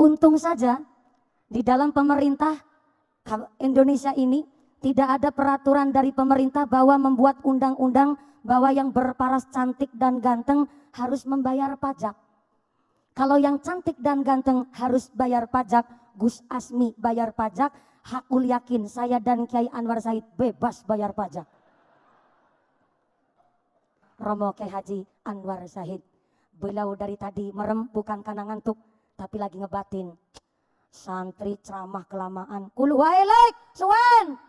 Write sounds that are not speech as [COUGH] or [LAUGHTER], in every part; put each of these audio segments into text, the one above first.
Untung saja di dalam pemerintah Indonesia ini tidak ada peraturan dari pemerintah bahwa membuat undang-undang bahwa yang berparas cantik dan ganteng harus membayar pajak. Kalau yang cantik dan ganteng harus bayar pajak, Gus Asmi bayar pajak, Hakul yakin saya dan Kiai Anwar Said bebas bayar pajak. Romo Kehaji Anwar Said, beliau dari tadi merem bukan karena ngantuk, tapi lagi ngebatin. Santri ceramah kelamaan. Kulu waelek, suan.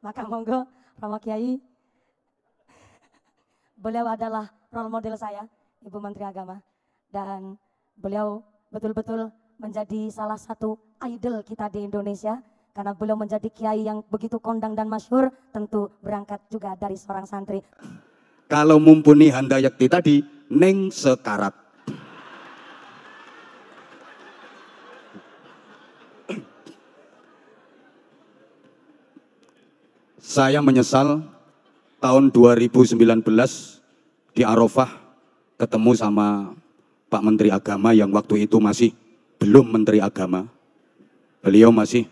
Maka monggo Rama Kiai. Beliau adalah role model saya, Ibu Menteri Agama. Dan beliau betul-betul menjadi salah satu idol kita di Indonesia karena beliau menjadi kiai yang begitu kondang dan masyhur tentu berangkat juga dari seorang santri. Kalau mumpuni handayakti tadi, neng sekarat. Saya menyesal tahun 2019 di Arafah ketemu sama Pak Menteri Agama yang waktu itu masih belum Menteri Agama. Beliau masih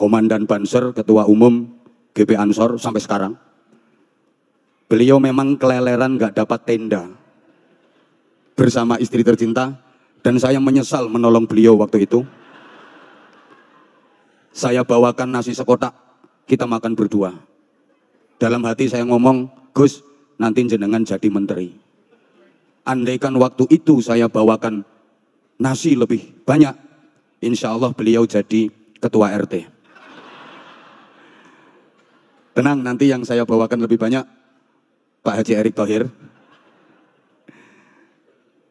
Komandan Banser, Ketua Umum GP Ansor sampai sekarang. Beliau memang keleleran gak dapat tenda bersama istri tercinta dan saya menyesal menolong beliau waktu itu. Saya bawakan nasi sekotak, kita makan berdua. Dalam hati saya ngomong, Gus, nanti jenengan jadi menteri. Andaikan waktu itu saya bawakan nasi lebih banyak, insya Allah beliau jadi ketua RT. Tenang, nanti yang saya bawakan lebih banyak, Pak Haji Erick Thohir.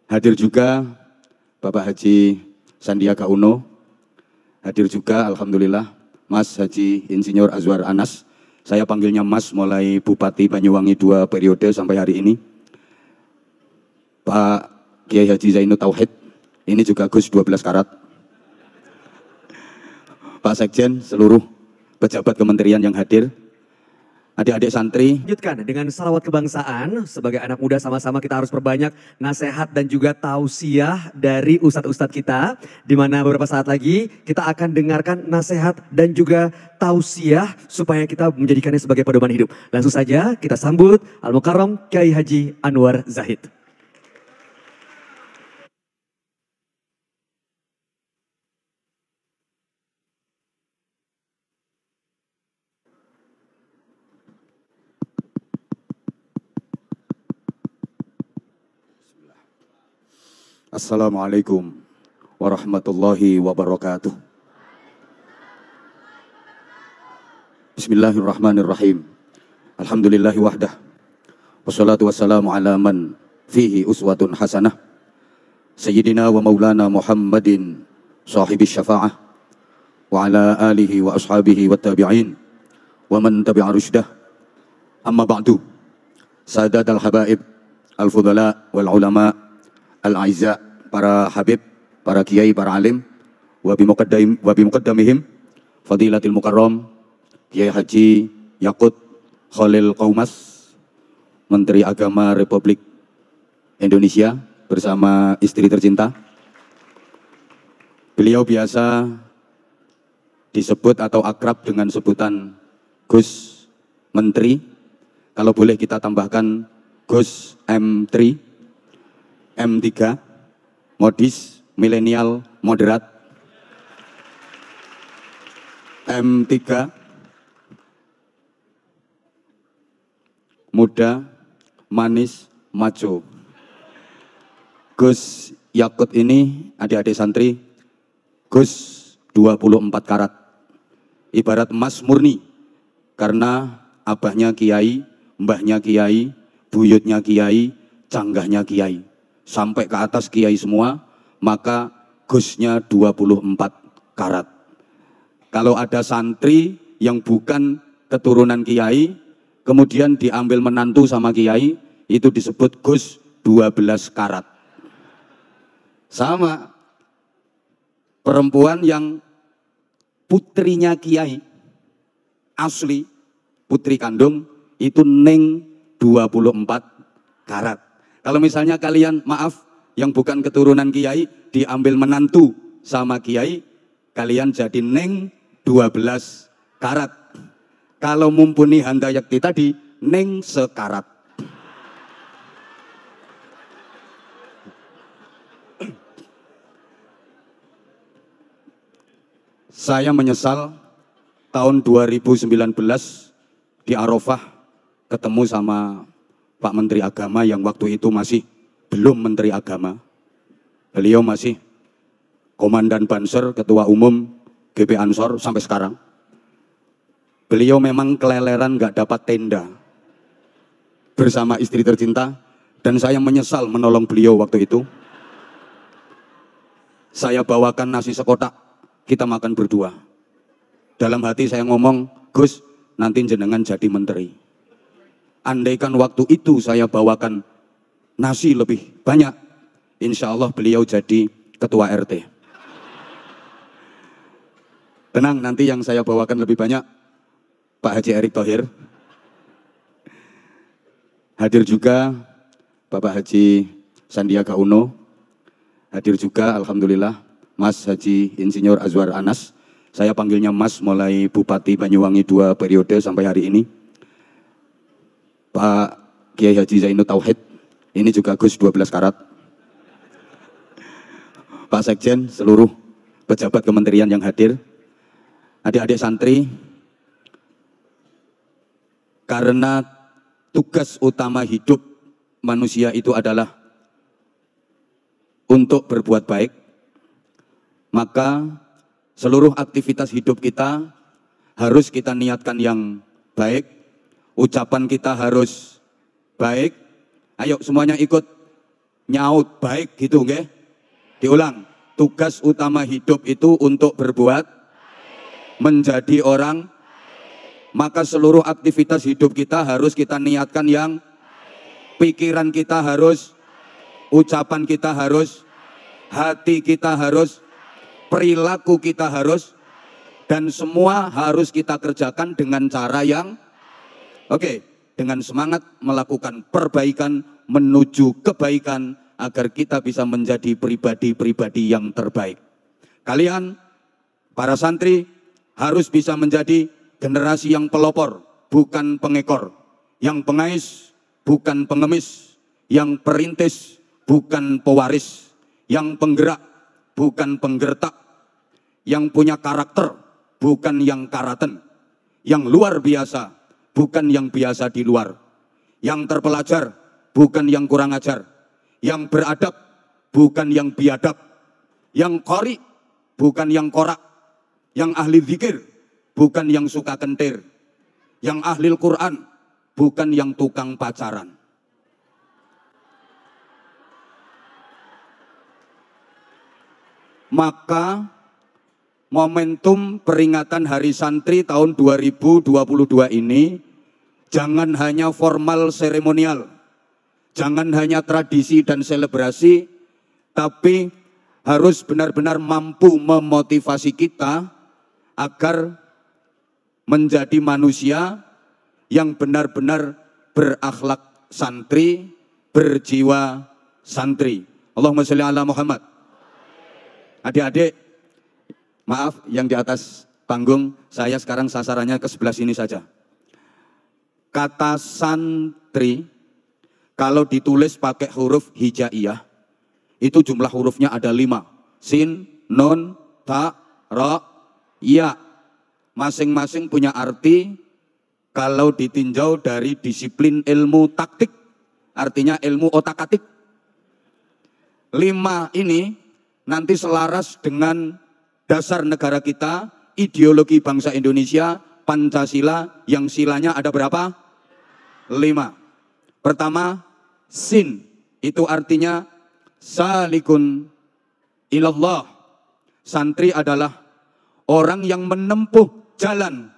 Hadir juga Bapak Haji Sandiaga Uno. Hadir juga Alhamdulillah Mas Haji Insinyur Azwar Anas. Saya panggilnya Mas mulai Bupati Banyuwangi dua periode sampai hari ini. Pak Kiai Haji Zainul Tauhid. Ini juga Gus 12 karat. Pak Sekjen, seluruh pejabat kementerian yang hadir, adik-adik santri. Lanjutkan dengan salawat kebangsaan, sebagai anak muda sama-sama kita harus perbanyak nasihat dan juga tausiah dari ustadz-ustadz kita. Di mana beberapa saat lagi kita akan dengarkan nasihat dan juga tausiah supaya kita menjadikannya sebagai pedoman hidup. Langsung saja kita sambut Al-Mukarram Kiai Haji Anwar Zahid. Assalamualaikum warahmatullahi wabarakatuh. Bismillahirrahmanirrahim. Alhamdulillahi wahdah. Wassalatu wassalamu ala man fihi uswatun hasanah. Sayyidina wa maulana Muhammadin sahibi syafa'ah. Wa ala alihi wa ashabihi wa tabi'in. Wa man tabi'a rushdah. Amma ba'du. Sadat al-habaib, al-fudala wal-ulama' al-aizza, para habib, para kiai, para alim, wa bi muqaddamihim fadilatil mukarram, Kiai Haji Yakut Khalil Kaumas, Menteri Agama Republik Indonesia bersama istri tercinta. Beliau biasa disebut atau akrab dengan sebutan Gus Menteri. Kalau boleh kita tambahkan Gus M3 M3, modis, milenial, moderat. M3, muda, manis, maco. Gus Yakut ini adik-adik santri, Gus 24 karat. Ibarat emas murni, karena abahnya kiai, mbahnya kiai, buyutnya kiai, canggahnya kiai sampai ke atas kiai semua, maka gusnya 24 karat. Kalau ada santri yang bukan keturunan kiai, kemudian diambil menantu sama kiai, itu disebut gus 12 karat. Sama perempuan yang putrinya kiai asli putri kandung itu neng 24 karat. Kalau misalnya kalian, maaf, yang bukan keturunan kiai, diambil menantu sama kiai, kalian jadi neng 12 karat. Kalau mumpuni handayakti tadi, neng sekarat. Saya menyesal tahun 2019 di Arafah ketemu sama Pak Menteri Agama yang waktu itu masih belum Menteri Agama. Beliau masih Komandan Banser, Ketua Umum GP Ansor sampai sekarang. Beliau memang keleleran nggak dapat tenda bersama istri tercinta dan saya menyesal menolong beliau waktu itu. Saya bawakan nasi sekotak, kita makan berdua. Dalam hati saya ngomong, Gus, nanti jenengan jadi menteri andaikan waktu itu saya bawakan nasi lebih banyak, insya Allah beliau jadi ketua RT. Tenang, nanti yang saya bawakan lebih banyak, Pak Haji Erick Thohir. Hadir juga Bapak Haji Sandiaga Uno. Hadir juga, Alhamdulillah, Mas Haji Insinyur Azwar Anas. Saya panggilnya Mas mulai Bupati Banyuwangi dua periode sampai hari ini. Pak Kiai Haji Zainul Tauhid, ini juga Gus 12 karat. Pak Sekjen, seluruh pejabat kementerian yang hadir, adik-adik santri, karena tugas utama hidup manusia itu adalah untuk berbuat baik, maka seluruh aktivitas hidup kita harus kita niatkan yang baik, ucapan kita harus baik. Ayo semuanya ikut nyaut baik gitu nggih. Diulang, tugas utama hidup itu untuk berbuat menjadi orang maka seluruh aktivitas hidup kita harus kita niatkan yang pikiran kita harus ucapan kita harus hati kita harus perilaku kita harus dan semua harus kita kerjakan dengan cara yang Oke, dengan semangat melakukan perbaikan menuju kebaikan agar kita bisa menjadi pribadi-pribadi yang terbaik. Kalian, para santri, harus bisa menjadi generasi yang pelopor, bukan pengekor, yang pengais, bukan pengemis, yang perintis, bukan pewaris, yang penggerak, bukan penggertak, yang punya karakter, bukan yang karaten, yang luar biasa, bukan yang biasa di luar. Yang terpelajar, bukan yang kurang ajar. Yang beradab, bukan yang biadab. Yang kori, bukan yang korak. Yang ahli zikir, bukan yang suka kentir. Yang ahli Al Quran, bukan yang tukang pacaran. Maka momentum peringatan Hari Santri tahun 2022 ini Jangan hanya formal seremonial. Jangan hanya tradisi dan selebrasi, tapi harus benar-benar mampu memotivasi kita agar menjadi manusia yang benar-benar berakhlak santri, berjiwa santri. Allahumma sholli ala Muhammad. Adik-adik, maaf yang di atas panggung, saya sekarang sasarannya ke sebelah sini saja kata santri kalau ditulis pakai huruf hijaiyah itu jumlah hurufnya ada lima sin non, ta ra ya masing-masing punya arti kalau ditinjau dari disiplin ilmu taktik artinya ilmu otak atik lima ini nanti selaras dengan dasar negara kita ideologi bangsa Indonesia Pancasila yang silanya ada berapa? Lima. Pertama, sin. Itu artinya salikun ilallah. Santri adalah orang yang menempuh jalan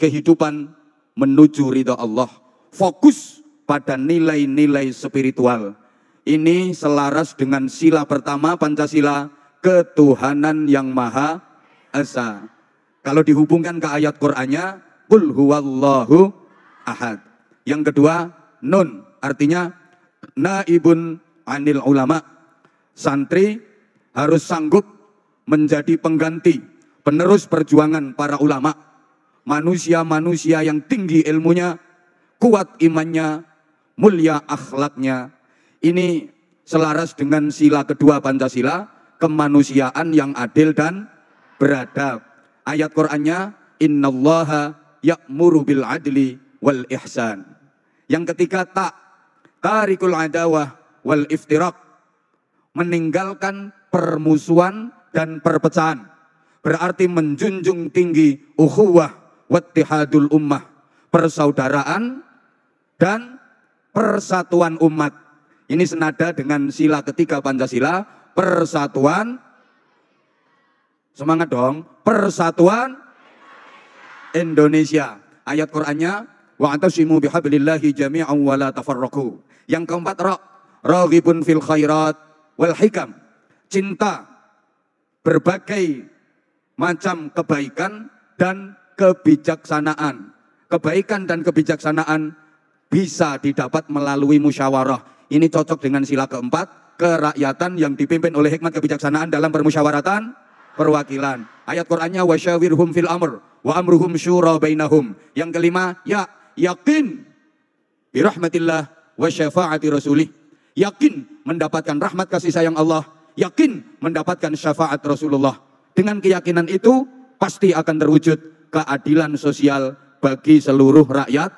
kehidupan menuju ridha Allah. Fokus pada nilai-nilai spiritual. Ini selaras dengan sila pertama Pancasila, ketuhanan yang maha esa. Kalau dihubungkan ke ayat Qur'annya, Qul huwallahu ahad. Yang kedua, nun. Artinya, naibun anil ulama. Santri harus sanggup menjadi pengganti, penerus perjuangan para ulama. Manusia-manusia yang tinggi ilmunya, kuat imannya, mulia akhlaknya. Ini selaras dengan sila kedua Pancasila, kemanusiaan yang adil dan beradab ayat Qur'annya innallaha ya'muru bil adli wal ihsan. Yang ketiga tak tarikul adawah wal iftirak meninggalkan permusuhan dan perpecahan. Berarti menjunjung tinggi ukhuwah wattihadul ummah, persaudaraan dan persatuan umat. Ini senada dengan sila ketiga Pancasila, persatuan. Semangat dong, persatuan Indonesia. Ayat Qur'annya wa antasimu bihablillahi jami'an wa la tafarraqu. Yang keempat ra raghibun fil khairat wal hikam. Cinta berbagai macam kebaikan dan kebijaksanaan. Kebaikan dan kebijaksanaan bisa didapat melalui musyawarah. Ini cocok dengan sila keempat, kerakyatan yang dipimpin oleh hikmat kebijaksanaan dalam permusyawaratan perwakilan. Ayat Qur'annya wasyawirhum fil amr wa amruhum syura bainahum. Yang kelima, ya yakin bi rahmatillah wa syafaati rasulih. Yakin mendapatkan rahmat kasih sayang Allah, yakin mendapatkan syafaat Rasulullah. Dengan keyakinan itu pasti akan terwujud keadilan sosial bagi seluruh rakyat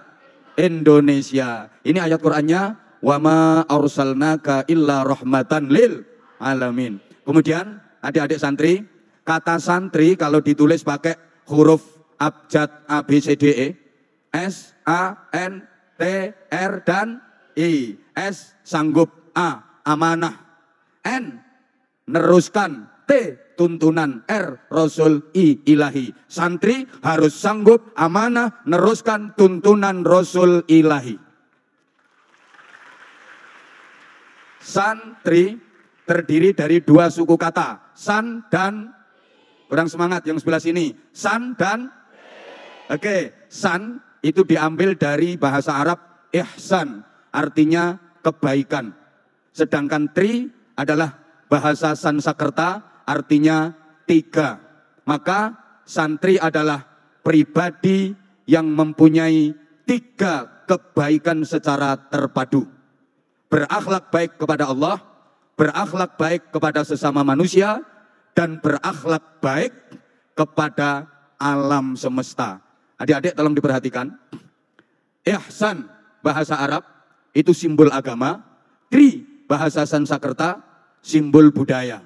Indonesia. Ini ayat Qur'annya wa ma arsalnaka illa rahmatan lil alamin. Kemudian adik-adik santri Kata santri kalau ditulis pakai huruf abjad A, B, C, D, E. S, A, N, T, R, dan I. S, sanggup. A, amanah. N, neruskan. T, tuntunan. R, Rasul. I, ilahi. Santri harus sanggup, amanah, neruskan tuntunan Rasul ilahi. Santri terdiri dari dua suku kata, san dan Kurang semangat yang sebelah sini. San dan Oke, okay. san itu diambil dari bahasa Arab ihsan, artinya kebaikan. Sedangkan tri adalah bahasa Sansakerta, artinya tiga. Maka santri adalah pribadi yang mempunyai tiga kebaikan secara terpadu. Berakhlak baik kepada Allah, berakhlak baik kepada sesama manusia, dan berakhlak baik kepada alam semesta. Adik-adik tolong diperhatikan. Ihsan bahasa Arab itu simbol agama, tri bahasa Sanskerta simbol budaya.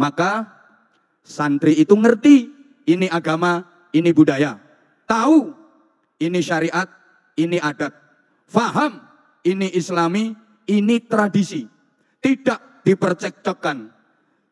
Maka santri itu ngerti ini agama, ini budaya. Tahu ini syariat, ini adat. Faham ini islami, ini tradisi. Tidak dipercekcokkan,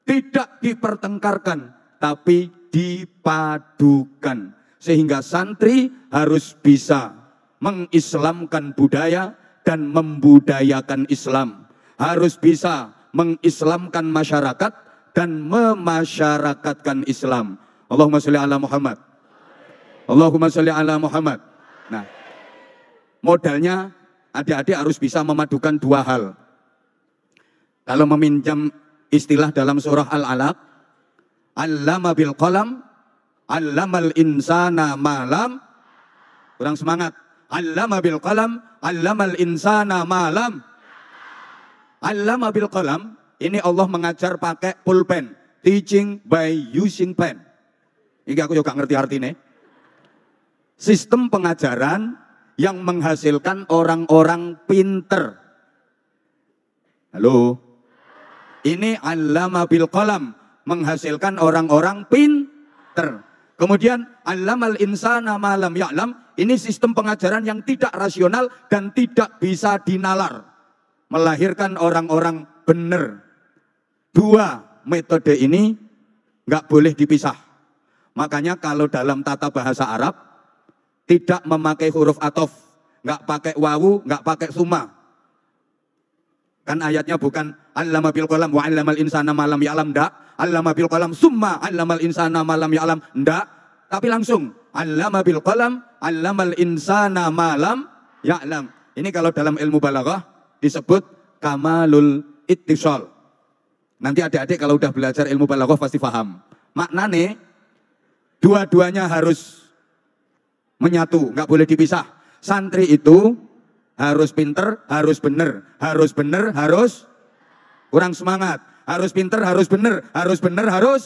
tidak dipertengkarkan, tapi dipadukan. Sehingga santri harus bisa mengislamkan budaya dan membudayakan Islam. Harus bisa mengislamkan masyarakat dan memasyarakatkan Islam. Allahumma sholli ala Muhammad. Allahumma sholli ala Muhammad. Nah, modalnya adik-adik harus bisa memadukan dua hal. Kalau meminjam Istilah dalam surah Al-Alaq. Allama bil qalam. Allamal insana malam. Kurang semangat. Allama bil qalam. Allamal insana malam. Allama bil qalam. Ini Allah mengajar pakai pulpen. Teaching by using pen. Ini aku juga ngerti artinya. Sistem pengajaran yang menghasilkan orang-orang pinter. Halo, ini allama bil kolam. Menghasilkan orang-orang pinter. Kemudian allamal insana malam ya'lam. Ini sistem pengajaran yang tidak rasional dan tidak bisa dinalar. Melahirkan orang-orang benar. Dua metode ini nggak boleh dipisah. Makanya kalau dalam tata bahasa Arab tidak memakai huruf atof, nggak pakai wawu, nggak pakai suma. Kan ayatnya bukan Allama bil qalam wa allamal insana malam ya'lam ndak? Allama bil qalam summa allamal insana malam ya'lam ndak? Tapi langsung allama bil qalam allamal insana malam ya'lam. Ini kalau dalam ilmu balaghah disebut kamalul ittishal. Nanti adik-adik kalau udah belajar ilmu balaghah pasti paham. Maknane dua-duanya harus menyatu, nggak boleh dipisah. Santri itu harus pinter, harus bener, harus bener, harus Kurang semangat. Harus pinter, harus bener, harus bener, harus.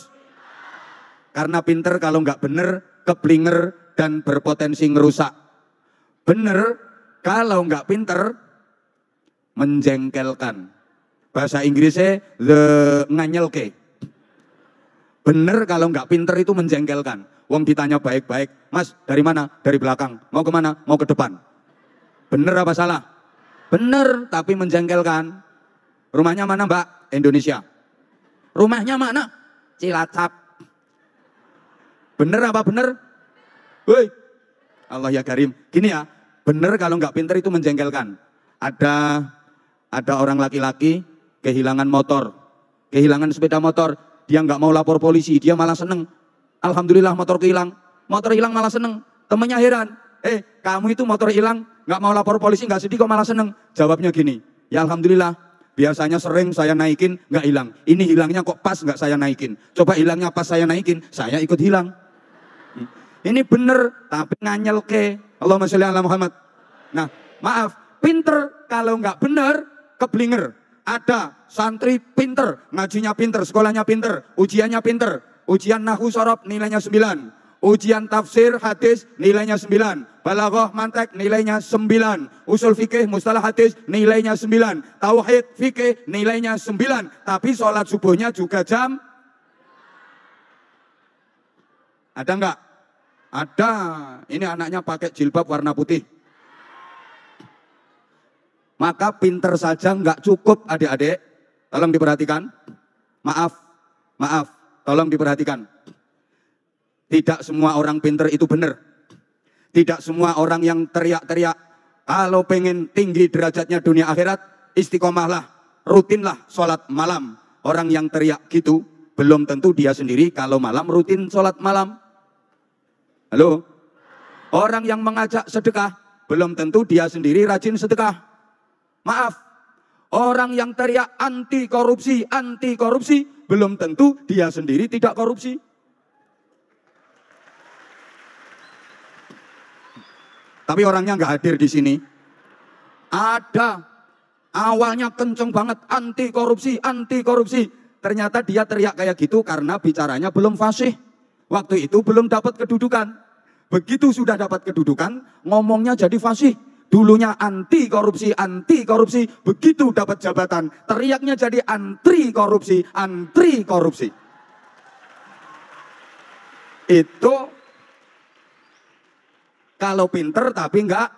Karena pinter kalau nggak bener, keblinger dan berpotensi ngerusak. Bener kalau nggak pinter, menjengkelkan. Bahasa Inggrisnya the nganyelke. Bener kalau nggak pinter itu menjengkelkan. Wong ditanya baik-baik, Mas dari mana? Dari belakang. Mau kemana? Mau ke depan. Bener apa salah? Bener tapi menjengkelkan. Rumahnya mana mbak? Indonesia. Rumahnya mana? Cilacap. Bener apa bener? Woi, Allah ya karim. Gini ya, bener kalau nggak pinter itu menjengkelkan. Ada ada orang laki-laki kehilangan motor, kehilangan sepeda motor, dia nggak mau lapor polisi, dia malah seneng. Alhamdulillah motor hilang, motor hilang malah seneng. Temennya heran, eh kamu itu motor hilang, nggak mau lapor polisi, nggak sedih kok malah seneng. Jawabnya gini, ya Alhamdulillah Biasanya sering saya naikin, nggak hilang. Ini hilangnya kok pas nggak saya naikin. Coba hilangnya pas saya naikin, saya ikut hilang. Ini bener, tapi nganyel ke. Allahumma sholli ala Muhammad. Nah, maaf, pinter kalau nggak bener, keblinger. Ada santri pinter, ngajinya pinter, sekolahnya pinter, ujiannya pinter. Ujian nahu sorop nilainya 9. Ujian tafsir hadis nilainya 9. Balaghah mantek nilainya 9. Usul fikih mustalah hadis nilainya 9. Tauhid fikih nilainya 9. Tapi sholat subuhnya juga jam. Ada enggak? Ada. Ini anaknya pakai jilbab warna putih. Maka pinter saja enggak cukup adik-adik. Tolong diperhatikan. Maaf, maaf. Tolong diperhatikan. Tidak semua orang pinter itu benar. Tidak semua orang yang teriak-teriak, kalau pengen tinggi derajatnya dunia akhirat, istiqomahlah, rutinlah sholat malam. Orang yang teriak gitu, belum tentu dia sendiri kalau malam rutin sholat malam. Halo? Orang yang mengajak sedekah, belum tentu dia sendiri rajin sedekah. Maaf, orang yang teriak anti korupsi, anti korupsi, belum tentu dia sendiri tidak korupsi. Tapi orangnya nggak hadir di sini. Ada awalnya kenceng banget anti korupsi, anti korupsi. Ternyata dia teriak kayak gitu karena bicaranya belum fasih. Waktu itu belum dapat kedudukan. Begitu sudah dapat kedudukan, ngomongnya jadi fasih. Dulunya anti korupsi, anti korupsi. Begitu dapat jabatan, teriaknya jadi antri korupsi, antri korupsi. Itu kalau pinter tapi enggak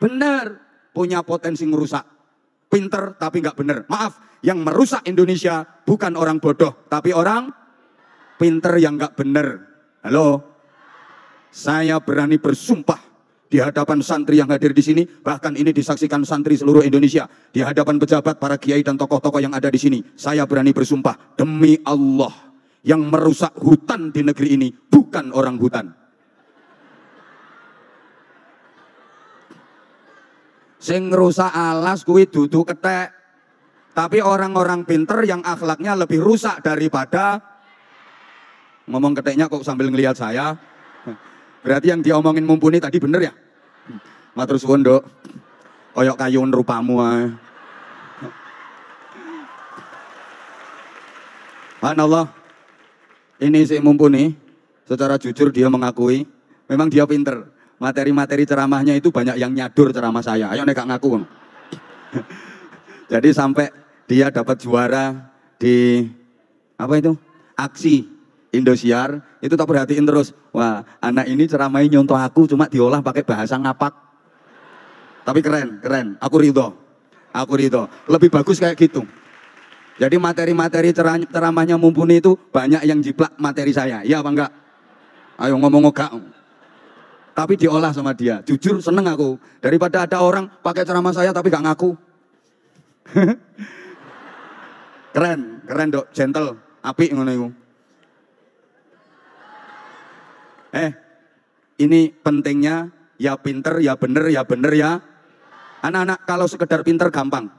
benar, punya potensi merusak. Pinter tapi enggak benar. Maaf, yang merusak Indonesia bukan orang bodoh, tapi orang pinter yang enggak benar. Halo, saya berani bersumpah di hadapan santri yang hadir di sini, bahkan ini disaksikan santri seluruh Indonesia, di hadapan pejabat, para kiai dan tokoh-tokoh yang ada di sini. Saya berani bersumpah demi Allah yang merusak hutan di negeri ini bukan orang hutan, Sing rusak alas kuwi dudu ketek. Tapi orang-orang pinter yang akhlaknya lebih rusak daripada ngomong keteknya kok sambil ngelihat saya. Berarti yang diomongin mumpuni tadi bener ya? Matur suwun, Dok. Koyok kayun rupamu ae. Allah. Ini si mumpuni secara jujur dia mengakui memang dia pinter materi-materi ceramahnya itu banyak yang nyadur ceramah saya. Ayo nek ngaku. [LAUGHS] Jadi sampai dia dapat juara di apa itu? Aksi Indosiar itu tak perhatiin terus. Wah, anak ini ceramahnya nyontoh aku cuma diolah pakai bahasa ngapak. Tapi keren, keren. Aku ridho. Aku ridho. Lebih bagus kayak gitu. Jadi materi-materi ceramahnya mumpuni itu banyak yang jiplak materi saya. Iya apa enggak? Ayo ngomong ngomong tapi diolah sama dia. Jujur seneng aku. Daripada ada orang pakai ceramah saya tapi gak ngaku. [LAUGHS] keren, keren dok, gentle, api ngono itu. Eh, ini pentingnya ya pinter, ya bener, ya bener ya. Anak-anak kalau sekedar pinter gampang.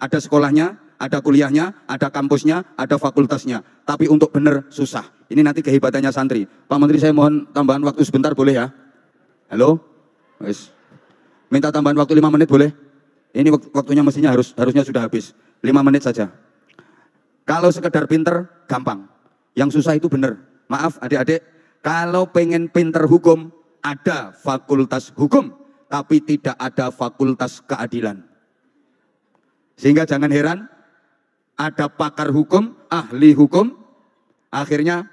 Ada sekolahnya, ada kuliahnya, ada kampusnya, ada fakultasnya. Tapi untuk bener susah. Ini nanti kehebatannya santri. Pak Menteri saya mohon tambahan waktu sebentar boleh ya? Halo? Wis. Minta tambahan waktu 5 menit boleh? Ini waktunya mestinya harus harusnya sudah habis. 5 menit saja. Kalau sekedar pinter, gampang. Yang susah itu benar. Maaf adik-adik, kalau pengen pinter hukum, ada fakultas hukum, tapi tidak ada fakultas keadilan. Sehingga jangan heran, ada pakar hukum, ahli hukum, akhirnya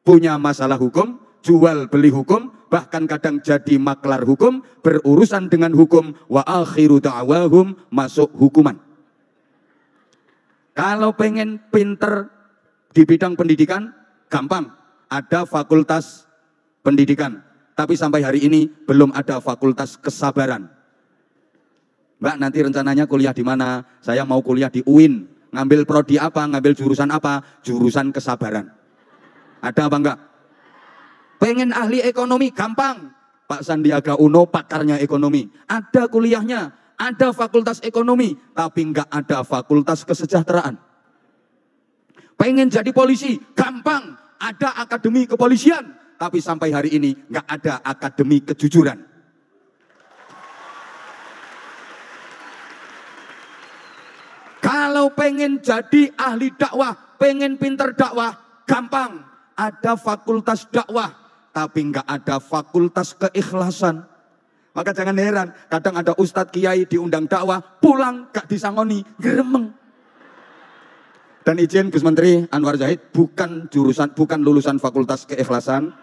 punya masalah hukum, jual beli hukum, bahkan kadang jadi maklar hukum, berurusan dengan hukum, wa akhiru ta'awahum masuk hukuman. Kalau pengen pinter di bidang pendidikan, gampang. Ada fakultas pendidikan. Tapi sampai hari ini belum ada fakultas kesabaran. Mbak nanti rencananya kuliah di mana? Saya mau kuliah di UIN. Ngambil prodi apa? Ngambil jurusan apa? Jurusan kesabaran. Ada apa enggak? Pengen ahli ekonomi gampang. Pak Sandiaga Uno pakarnya ekonomi. Ada kuliahnya, ada fakultas ekonomi, tapi enggak ada fakultas kesejahteraan. Pengen jadi polisi gampang, ada akademi kepolisian, tapi sampai hari ini enggak ada akademi kejujuran. Kalau pengen jadi ahli dakwah, pengen pinter dakwah, gampang. Ada fakultas dakwah, tapi nggak ada fakultas keikhlasan. Maka jangan heran, kadang ada ustadz kiai diundang dakwah, pulang gak disangoni, geremeng. Dan izin Gus Menteri Anwar Zahid bukan jurusan, bukan lulusan fakultas keikhlasan.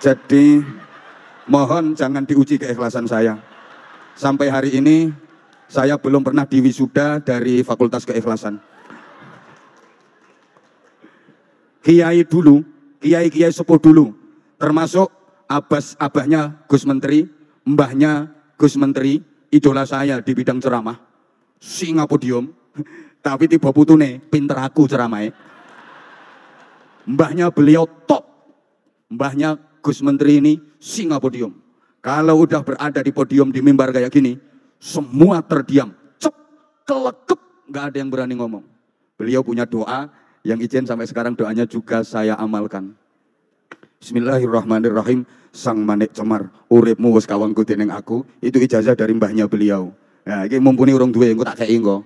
Jadi mohon jangan diuji keikhlasan saya. Sampai hari ini saya belum pernah diwisuda dari fakultas keikhlasan. Kiai dulu kiai-kiai sepuh dulu. Termasuk abas abahnya Gus Menteri, mbahnya Gus Menteri, idola saya di bidang ceramah. singa podium, [LAUGHS] tapi tiba putune pinter aku ceramai. Mbahnya beliau top. Mbahnya Gus Menteri ini singa podium. Kalau udah berada di podium di mimbar kayak gini, semua terdiam. Cep, kelekep, nggak ada yang berani ngomong. Beliau punya doa yang izin sampai sekarang doanya juga saya amalkan. Bismillahirrahmanirrahim. Sang manik cemar, uripmu wis kawangku dening aku. Itu ijazah dari mbahnya beliau. Nah, ini mumpuni urung duwe engko tak kei engko.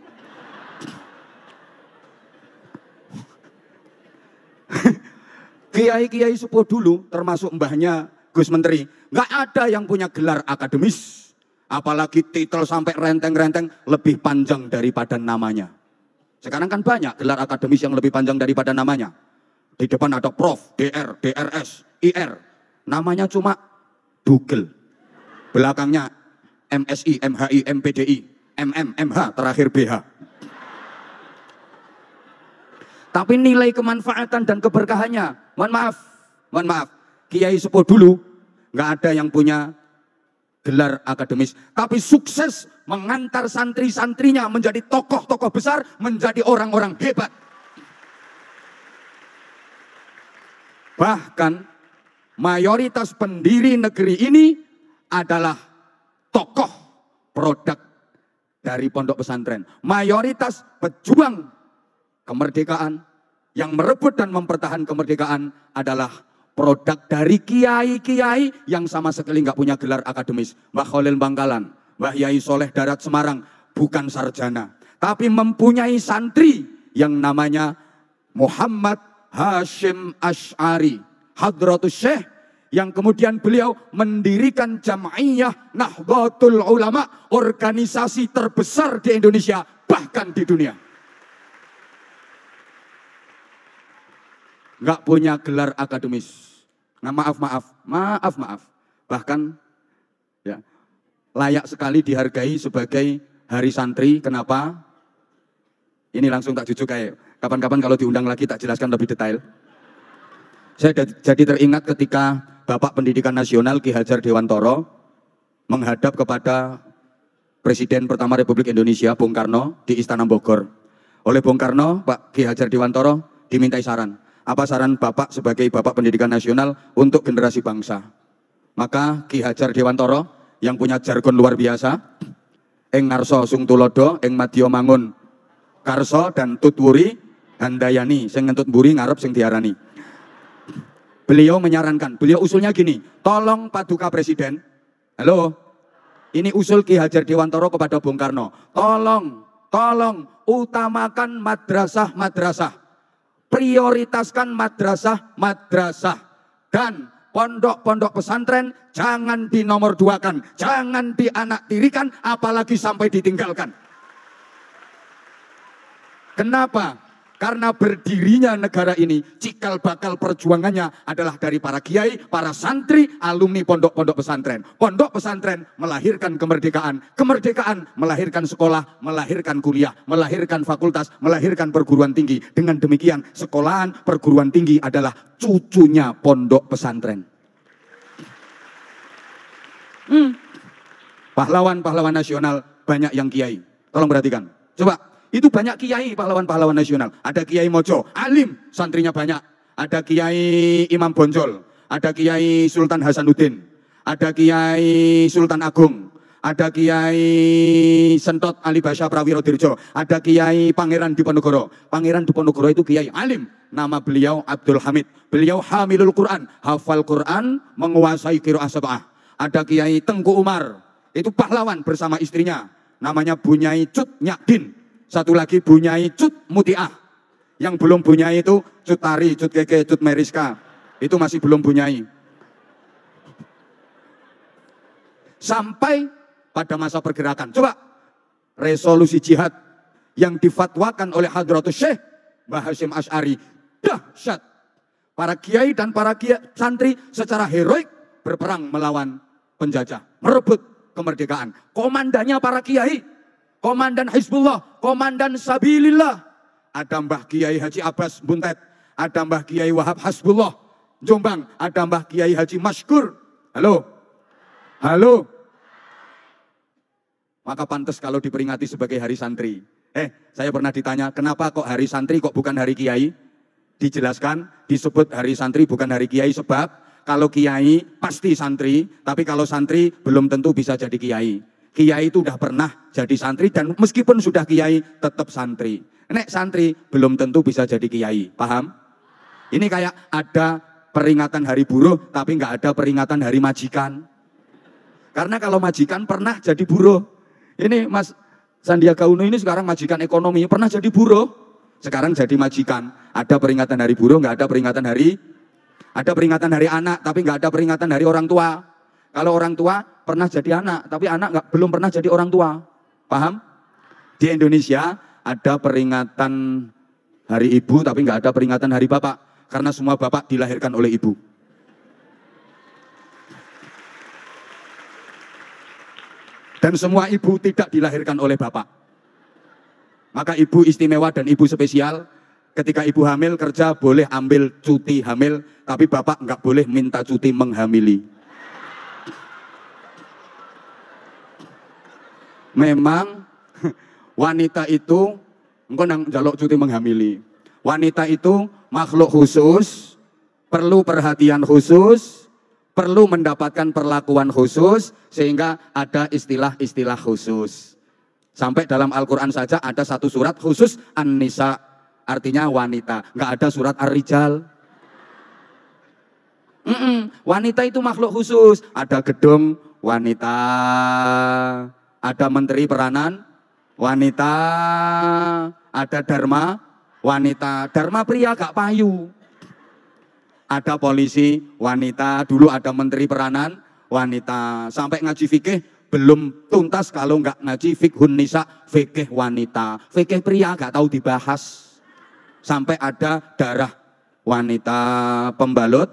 [LAUGHS] Kiai-kiai sepuh dulu termasuk mbahnya Gus Menteri, nggak ada yang punya gelar akademis, apalagi titel sampai renteng-renteng lebih panjang daripada namanya. Sekarang kan banyak gelar akademis yang lebih panjang daripada namanya. Di depan ada Prof, DR, DRS, IR. Namanya cuma Google. Belakangnya MSI, MHI, MPDI, MM, MH, terakhir BH. Tapi nilai kemanfaatan dan keberkahannya, mohon maaf, mohon maaf, Kiai Sepuh dulu nggak ada yang punya gelar akademis, tapi sukses mengantar santri-santrinya menjadi tokoh-tokoh besar, menjadi orang-orang hebat. Bahkan mayoritas pendiri negeri ini adalah tokoh produk dari pondok pesantren. Mayoritas pejuang kemerdekaan yang merebut dan mempertahankan kemerdekaan adalah Produk dari kiai-kiai yang sama sekali nggak punya gelar akademis. Mbah Khalil Bangkalan, Mbah Yai Soleh Darat Semarang, bukan sarjana. Tapi mempunyai santri yang namanya Muhammad Hashim Ash'ari. Hadratus Syekh yang kemudian beliau mendirikan jamaiyah Nahdlatul Ulama, organisasi terbesar di Indonesia, bahkan di dunia. nggak punya gelar akademis. Nah maaf maaf maaf maaf bahkan ya layak sekali dihargai sebagai hari santri. Kenapa? Ini langsung tak jujur kayak kapan-kapan kalau diundang lagi tak jelaskan lebih detail. Saya jadi teringat ketika Bapak Pendidikan Nasional Ki Hajar Dewantoro menghadap kepada Presiden pertama Republik Indonesia Bung Karno di Istana Bogor. Oleh Bung Karno, Pak Ki Hajar Dewantoro dimintai saran apa saran Bapak sebagai Bapak Pendidikan Nasional untuk generasi bangsa? Maka Ki Hajar Dewantoro yang punya jargon luar biasa, Eng Narso Sung Tulodo, Eng Mangun, Karso dan Tutwuri Handayani, sing ngentut buri ngarep sing diarani. Beliau menyarankan, beliau usulnya gini, tolong paduka presiden, halo, ini usul Ki Hajar Dewantoro kepada Bung Karno, tolong, tolong utamakan madrasah-madrasah prioritaskan madrasah-madrasah dan pondok-pondok pesantren jangan dinomorduakan, jangan dianak tirikan apalagi sampai ditinggalkan. Kenapa? Karena berdirinya negara ini, cikal bakal perjuangannya adalah dari para kiai, para santri, alumni pondok-pondok pesantren. Pondok pesantren melahirkan kemerdekaan, kemerdekaan melahirkan sekolah, melahirkan kuliah, melahirkan fakultas, melahirkan perguruan tinggi. Dengan demikian, sekolahan perguruan tinggi adalah cucunya pondok pesantren. pahlawan hmm. Pahlawan-pahlawan nasional banyak yang kiai. Tolong perhatikan. Coba itu banyak kiai pahlawan-pahlawan nasional. Ada kiai Mojo, alim, santrinya banyak. Ada kiai Imam Bonjol, ada kiai Sultan Hasanuddin, ada kiai Sultan Agung, ada kiai Sentot Ali Basya Prawiro Dirjo, ada kiai Pangeran Diponegoro. Pangeran Diponegoro itu kiai alim, nama beliau Abdul Hamid. Beliau Hamilul Quran, hafal Quran, menguasai kiro asabah. Ada kiai Tengku Umar, itu pahlawan bersama istrinya. Namanya Bunyai Cut Nyakdin, satu lagi Bunyai Cut Mutiah. Yang belum Bunyai itu Cut Tari, Cut Keke, Cut Meriska. Itu masih belum Bunyai. Sampai pada masa pergerakan. Coba resolusi jihad yang difatwakan oleh Hadratus Syekh Mbah Hashim Ash'ari. Dahsyat. Para kiai dan para kiai santri secara heroik berperang melawan penjajah. Merebut kemerdekaan. Komandannya para kiai komandan Hizbullah, komandan Sabilillah. Ada Mbah Kiai Haji Abbas Buntet, ada Mbah Kiai Wahab Hasbullah, Jombang, ada Mbah Kiai Haji Maskur. Halo? Halo? Maka pantas kalau diperingati sebagai hari santri. Eh, saya pernah ditanya, kenapa kok hari santri kok bukan hari kiai? Dijelaskan, disebut hari santri bukan hari kiai sebab kalau kiai pasti santri, tapi kalau santri belum tentu bisa jadi kiai. Kiai itu udah pernah jadi santri dan meskipun sudah kiai tetap santri. Nek santri belum tentu bisa jadi kiai, paham? Ini kayak ada peringatan hari buruh tapi nggak ada peringatan hari majikan. Karena kalau majikan pernah jadi buruh. Ini Mas Sandiaga Uno ini sekarang majikan ekonomi, pernah jadi buruh, sekarang jadi majikan. Ada peringatan hari buruh, nggak ada peringatan hari ada peringatan hari anak, tapi nggak ada peringatan hari orang tua. Kalau orang tua pernah jadi anak, tapi anak nggak belum pernah jadi orang tua. Paham? Di Indonesia ada peringatan hari ibu, tapi nggak ada peringatan hari bapak. Karena semua bapak dilahirkan oleh ibu. Dan semua ibu tidak dilahirkan oleh bapak. Maka ibu istimewa dan ibu spesial. Ketika ibu hamil kerja boleh ambil cuti hamil, tapi bapak nggak boleh minta cuti menghamili. memang wanita itu engko nang jaluk cuti menghamili. Wanita itu makhluk khusus, perlu perhatian khusus, perlu mendapatkan perlakuan khusus sehingga ada istilah-istilah khusus. Sampai dalam Al-Qur'an saja ada satu surat khusus An-Nisa, artinya wanita. Enggak ada surat Ar-Rijal. Mm -mm, wanita itu makhluk khusus, ada gedung wanita ada Menteri Peranan Wanita, ada Dharma Wanita, Dharma Pria gak payu. Ada polisi wanita, dulu ada Menteri Peranan Wanita, sampai ngaji fikih belum tuntas kalau nggak ngaji fikhun nisa, fikih wanita, fikih pria nggak tahu dibahas. Sampai ada darah wanita pembalut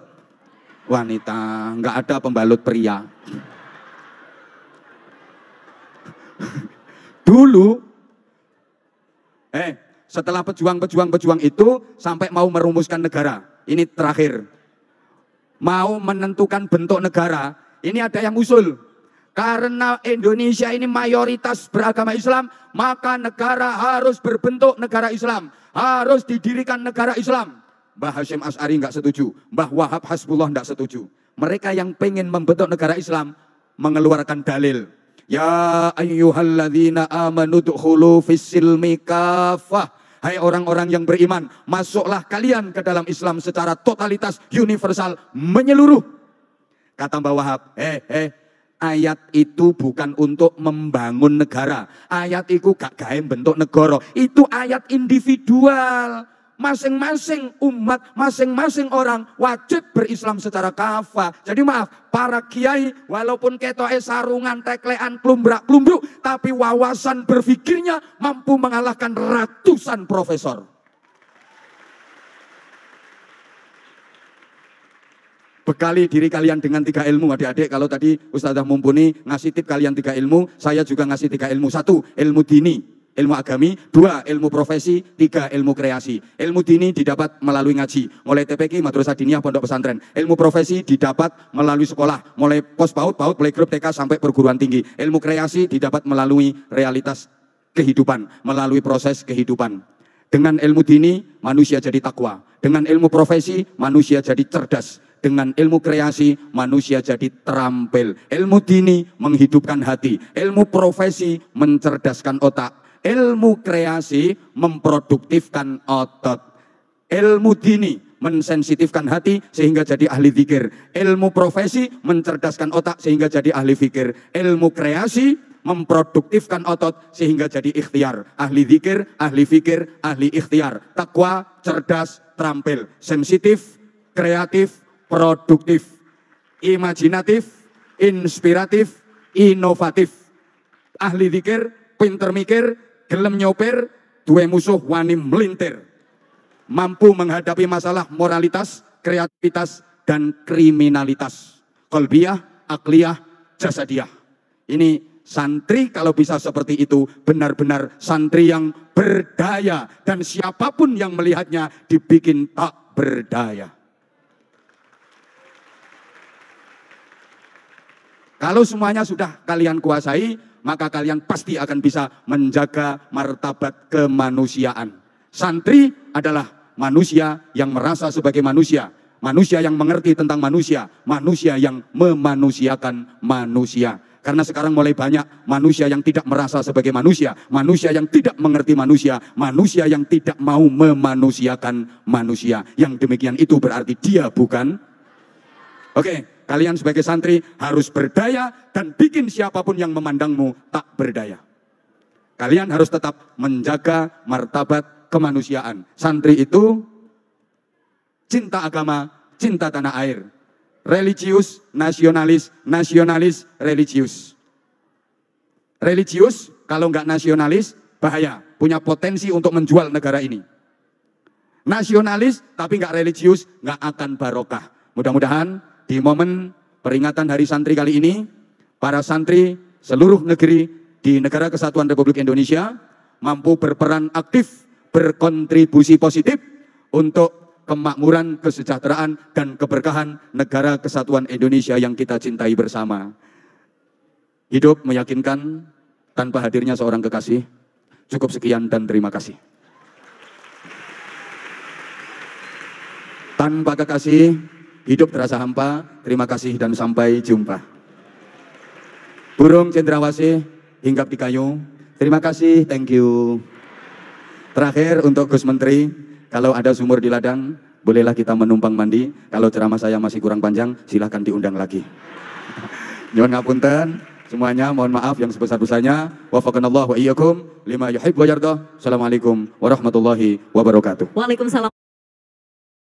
wanita, nggak ada pembalut pria. Dulu, eh, setelah pejuang-pejuang-pejuang itu sampai mau merumuskan negara. Ini terakhir. Mau menentukan bentuk negara. Ini ada yang usul. Karena Indonesia ini mayoritas beragama Islam, maka negara harus berbentuk negara Islam. Harus didirikan negara Islam. Mbah Hashim As'ari nggak setuju. Mbah Wahab Hasbullah nggak setuju. Mereka yang pengen membentuk negara Islam mengeluarkan dalil Ya ayyuhalladzina amanu dukhulu fis-silmi kafah. Hai orang-orang yang beriman, masuklah kalian ke dalam Islam secara totalitas, universal, menyeluruh. Kata Mbak Wahab, eh, eh, ayat itu bukan untuk membangun negara. Ayat itu gak gaim bentuk negara. Itu ayat individual masing-masing umat, masing-masing orang wajib berislam secara kafah. Jadi maaf, para kiai walaupun ketoe sarungan, teklean, klumbrak, klumbruk, tapi wawasan berfikirnya mampu mengalahkan ratusan profesor. Bekali diri kalian dengan tiga ilmu adik-adik. Kalau tadi Ustazah Mumpuni ngasih tip kalian tiga ilmu, saya juga ngasih tiga ilmu. Satu, ilmu dini ilmu agami, dua ilmu profesi, tiga ilmu kreasi. Ilmu dini didapat melalui ngaji, mulai TPK, Madrasah Diniyah, Pondok Pesantren. Ilmu profesi didapat melalui sekolah, mulai pos paut mulai playgroup, TK, sampai perguruan tinggi. Ilmu kreasi didapat melalui realitas kehidupan, melalui proses kehidupan. Dengan ilmu dini, manusia jadi takwa. Dengan ilmu profesi, manusia jadi cerdas dengan ilmu kreasi manusia jadi terampil. Ilmu dini menghidupkan hati, ilmu profesi mencerdaskan otak, Ilmu kreasi memproduktifkan otot. Ilmu dini mensensitifkan hati sehingga jadi ahli zikir. Ilmu profesi mencerdaskan otak sehingga jadi ahli fikir. Ilmu kreasi memproduktifkan otot sehingga jadi ikhtiar. Ahli zikir, ahli fikir, ahli ikhtiar. Takwa, cerdas, terampil. Sensitif, kreatif, produktif. Imajinatif, inspiratif, inovatif. Ahli zikir, pinter mikir, gelem nyopir, dua musuh wani melintir. Mampu menghadapi masalah moralitas, kreativitas, dan kriminalitas. Kolbiah, akliah, jasadiah. Ini santri kalau bisa seperti itu benar-benar santri yang berdaya. Dan siapapun yang melihatnya dibikin tak berdaya. Kalau semuanya sudah kalian kuasai, maka kalian pasti akan bisa menjaga martabat kemanusiaan. Santri adalah manusia yang merasa sebagai manusia, manusia yang mengerti tentang manusia, manusia yang memanusiakan manusia. Karena sekarang mulai banyak manusia yang tidak merasa sebagai manusia, manusia yang tidak mengerti manusia, manusia yang tidak mau memanusiakan manusia. Yang demikian itu berarti dia bukan. Oke, okay. Kalian sebagai santri harus berdaya dan bikin siapapun yang memandangmu tak berdaya. Kalian harus tetap menjaga martabat kemanusiaan. Santri itu cinta agama, cinta tanah air. Religius, nasionalis, nasionalis, religius. Religius kalau nggak nasionalis bahaya, punya potensi untuk menjual negara ini. Nasionalis tapi nggak religius nggak akan barokah. Mudah-mudahan di momen peringatan Hari Santri kali ini, para santri seluruh negeri di Negara Kesatuan Republik Indonesia mampu berperan aktif, berkontribusi positif untuk kemakmuran, kesejahteraan, dan keberkahan Negara Kesatuan Indonesia yang kita cintai bersama. Hidup meyakinkan tanpa hadirnya seorang kekasih. Cukup sekian dan terima kasih. Tanpa kekasih, Hidup terasa hampa, terima kasih dan sampai jumpa. Burung cendrawasih hinggap di kayu. Terima kasih, thank you. Terakhir untuk Gus Menteri, kalau ada sumur di ladang, bolehlah kita menumpang mandi. Kalau ceramah saya masih kurang panjang, silahkan diundang lagi. Nyuwun ngapunten semuanya, mohon maaf yang sebesar-besarnya. Wafakanallah wa iyyakum lima yuhib wa Assalamualaikum warahmatullahi wabarakatuh. Waalaikumsalam.